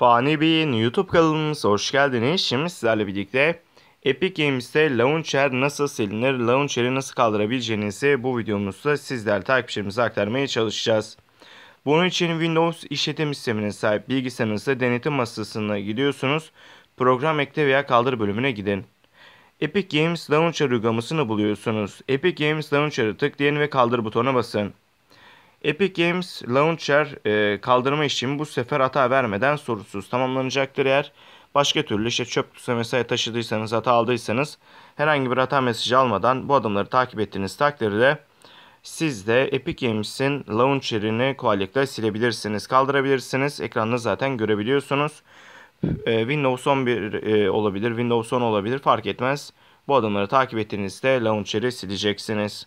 Fani Bey'in YouTube kanalımıza hoş geldiniz. Şimdi sizlerle birlikte Epic Games'te launcher nasıl silinir, launcher'i nasıl kaldırabileceğinizi bu videomuzda sizler takipçilerimize aktarmaya çalışacağız. Bunun için Windows işletim sistemine sahip bilgisayarınızda denetim masasına gidiyorsunuz. Program ekle veya kaldır bölümüne gidin. Epic Games Launcher uygulamasını buluyorsunuz. Epic Games Launcher'ı tıklayın ve kaldır butonuna basın. Epic Games Launcher e, kaldırma işlemi bu sefer hata vermeden sorunsuz tamamlanacaktır eğer başka türlü işte çöp kutusu mesai taşıdıysanız hata aldıysanız herhangi bir hata mesajı almadan bu adımları takip ettiğiniz takdirde siz de Epic Games'in launcher'ini kolaylıkla silebilirsiniz, kaldırabilirsiniz. Ekranını zaten görebiliyorsunuz. E, Windows 11 e, olabilir, Windows 10 olabilir fark etmez. Bu adımları takip ettiğinizde launcheri sileceksiniz.